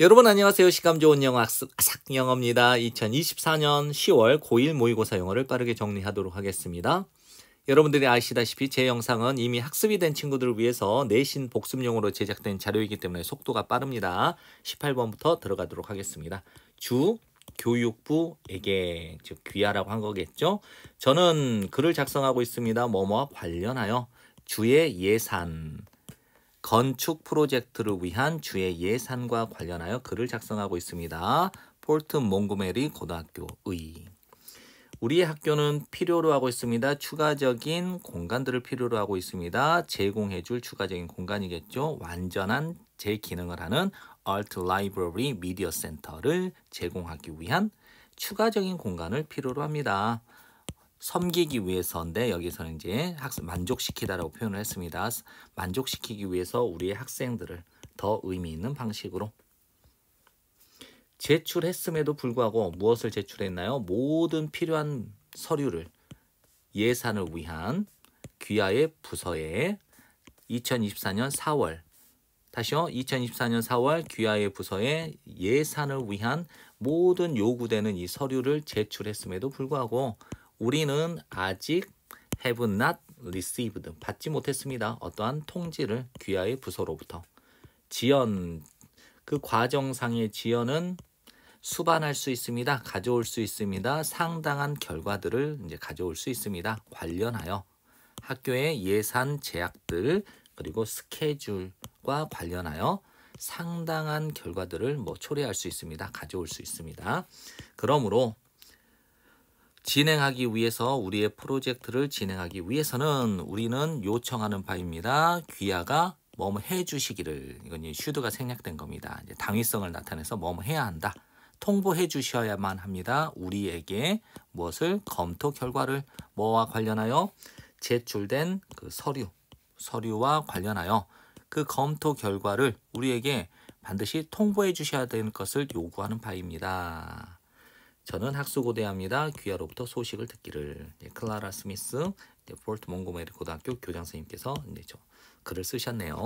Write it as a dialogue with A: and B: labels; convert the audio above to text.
A: 여러분 안녕하세요. 시감 좋은 영어 학습 아삭 영어입니다. 2024년 10월 고일 모의고사 영어를 빠르게 정리하도록 하겠습니다. 여러분들이 아시다시피 제 영상은 이미 학습이 된 친구들을 위해서 내신 복습용으로 제작된 자료이기 때문에 속도가 빠릅니다. 18번부터 들어가도록 하겠습니다. 주 교육부에게 즉 귀하라고 한 거겠죠. 저는 글을 작성하고 있습니다. 뭐뭐와 관련하여 주의 예산 건축 프로젝트를 위한 주의 예산과 관련하여 글을 작성하고 있습니다. 폴트 몽고메리 고등학교의 우리의 학교는 필요로 하고 있습니다. 추가적인 공간들을 필요로 하고 있습니다. 제공해줄 추가적인 공간이겠죠. 완전한 제 기능을 하는 Art Library 미디어 센터를 제공하기 위한 추가적인 공간을 필요로 합니다. 섬기기 위해서인데 여기서는 이제 학습 만족시키다라고 표현을 했습니다. 만족시키기 위해서 우리의 학생들을 더 의미 있는 방식으로 제출했음에도 불구하고 무엇을 제출했나요? 모든 필요한 서류를 예산을 위한 귀하의 부서에 2024년 4월 다시요. 2024년 4월 귀하의 부서에 예산을 위한 모든 요구되는 이 서류를 제출했음에도 불구하고 우리는 아직 have not received 받지 못했습니다. 어떠한 통지를 귀하의 부서로부터 지연 그 과정상의 지연은 수반할 수 있습니다. 가져올 수 있습니다. 상당한 결과들을 이제 가져올 수 있습니다. 관련하여 학교의 예산 제약들 그리고 스케줄과 관련하여 상당한 결과들을 뭐 초래할 수 있습니다. 가져올 수 있습니다. 그러므로 진행하기 위해서 우리의 프로젝트를 진행하기 위해서는 우리는 요청하는 바입니다. 귀하가 뭐뭐 해주시기를 이건 슈드가 생략된 겁니다. 당위성을 나타내서 뭐뭐 해야 한다. 통보해 주셔야만 합니다. 우리에게 무엇을 검토 결과를 뭐와 관련하여 제출된 그 서류 서류와 관련하여 그 검토 결과를 우리에게 반드시 통보해 주셔야 되는 것을 요구하는 바입니다. 저는 학수고대합니다. 귀하로부터 소식을 듣기를 예, 클라라 스미스 폴트 몽고메리 고등학교 교장 선생님께서 이제 저 글을 쓰셨네요.